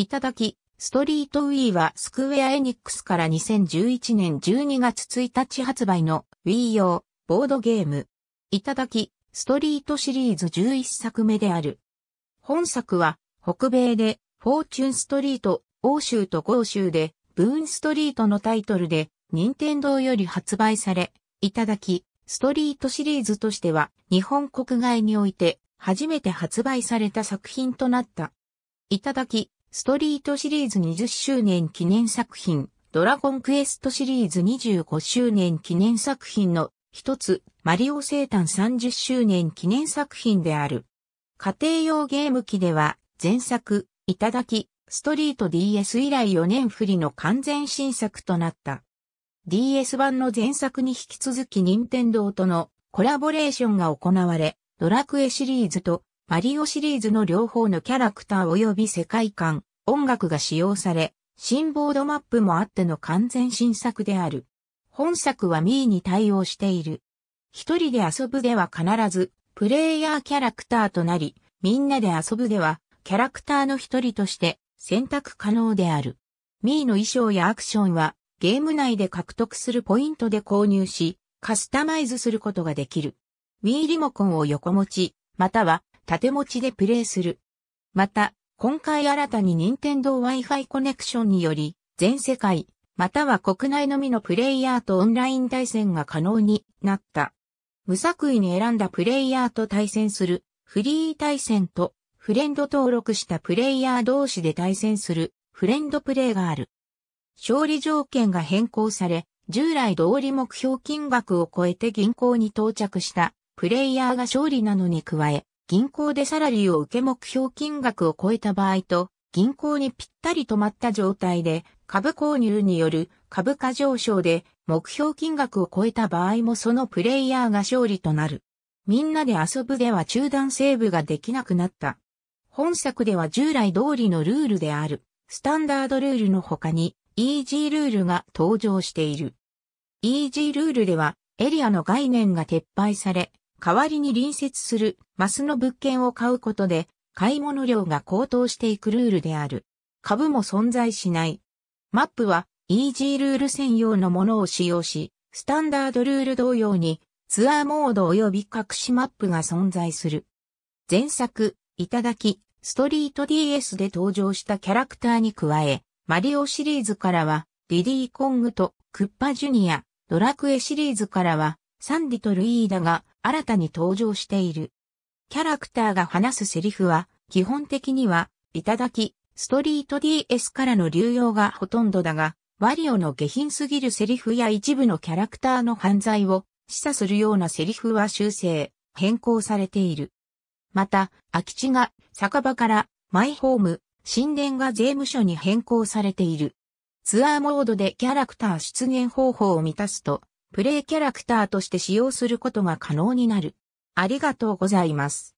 いただき、ストリートウィーはスクウェアエニックスから2011年12月1日発売のウィー用ボードゲーム。いただき、ストリートシリーズ11作目である。本作は北米でフォーチュンストリート、欧州と豪州でブーンストリートのタイトルで任天堂より発売され、いただき、ストリートシリーズとしては日本国外において初めて発売された作品となった。いただき、ストリートシリーズ20周年記念作品、ドラゴンクエストシリーズ25周年記念作品の一つ、マリオ生誕30周年記念作品である。家庭用ゲーム機では、前作、いただき、ストリート DS 以来4年振りの完全新作となった。DS 版の前作に引き続き任天堂とのコラボレーションが行われ、ドラクエシリーズとマリオシリーズの両方のキャラクター及び世界観、音楽が使用され、新ボードマップもあっての完全新作である。本作はミーに対応している。一人で遊ぶでは必ず、プレイヤーキャラクターとなり、みんなで遊ぶでは、キャラクターの一人として選択可能である。ミーの衣装やアクションは、ゲーム内で獲得するポイントで購入し、カスタマイズすることができる。ミーリモコンを横持ち、または縦持ちでプレイする。また、今回新たに任天堂 Wi-Fi コネクションにより、全世界、または国内のみのプレイヤーとオンライン対戦が可能になった。無作為に選んだプレイヤーと対戦する、フリー対戦と、フレンド登録したプレイヤー同士で対戦する、フレンドプレイがある。勝利条件が変更され、従来通り目標金額を超えて銀行に到着したプレイヤーが勝利なのに加え、銀行でサラリーを受け目標金額を超えた場合と、銀行にぴったり止まった状態で、株購入による株価上昇で目標金額を超えた場合もそのプレイヤーが勝利となる。みんなで遊ぶでは中断セーブができなくなった。本作では従来通りのルールである、スタンダードルールの他に、イージールールが登場している。イージールールでは、エリアの概念が撤廃され、代わりに隣接するマスの物件を買うことで、買い物量が高騰していくルールである。株も存在しない。マップは、イージールール専用のものを使用し、スタンダードルール同様に、ツアーモード及び隠しマップが存在する。前作、いただき、ストリート DS で登場したキャラクターに加え、マリオシリーズからは、ディディーコングとクッパジュニア、ドラクエシリーズからは、サンディとルイーダが新たに登場している。キャラクターが話すセリフは、基本的には、いただき、ストリート DS からの流用がほとんどだが、ワリオの下品すぎるセリフや一部のキャラクターの犯罪を示唆するようなセリフは修正、変更されている。また、空き地が酒場からマイホーム、神殿が税務署に変更されている。ツアーモードでキャラクター出現方法を満たすと、プレイキャラクターとして使用することが可能になる。ありがとうございます。